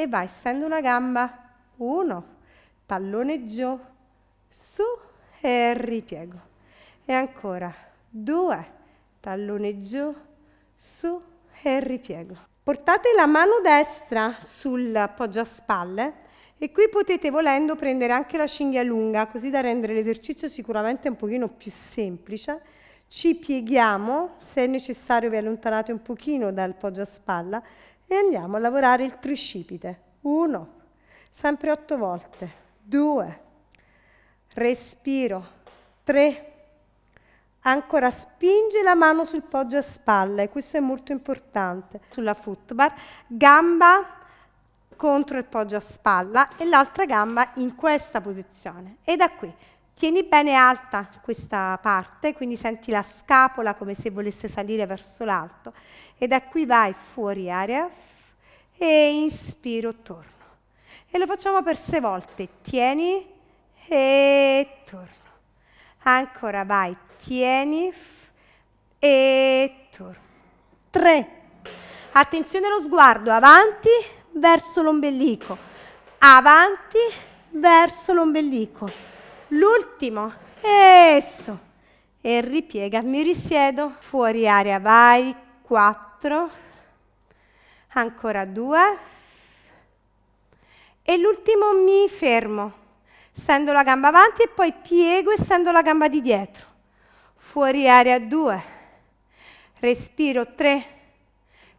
e vai, stendo una gamba, uno, tallone giù, su e ripiego. E ancora, due, tallone giù, su e ripiego. Portate la mano destra sul poggio a spalle e qui potete volendo prendere anche la cinghia lunga, così da rendere l'esercizio sicuramente un pochino più semplice. Ci pieghiamo, se è necessario vi allontanate un pochino dal poggio a spalla e andiamo a lavorare il tricipite. 1, sempre 8 volte, 2, respiro, 3, ancora spingi la mano sul poggio a spalle, questo è molto importante, sulla footbar, gamba contro il poggio a spalla e l'altra gamba in questa posizione. E da qui Tieni bene alta questa parte, quindi senti la scapola come se volesse salire verso l'alto e da qui vai fuori aria e inspiro, torno. E lo facciamo per sei volte, tieni e torno. Ancora vai, tieni e torno. Tre. Attenzione allo sguardo, avanti verso l'ombelico, avanti verso l'ombelico l'ultimo, esso, e ripiega, mi risiedo, fuori aria, vai, 4, ancora 2, e l'ultimo mi fermo, stendo la gamba avanti e poi piego e stendo la gamba di dietro, fuori aria, 2, respiro, 3,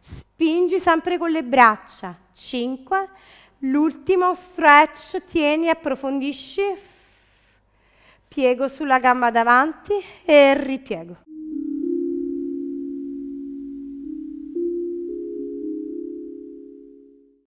spingi sempre con le braccia, 5, l'ultimo stretch, tieni, approfondisci, piego sulla gamba davanti e ripiego.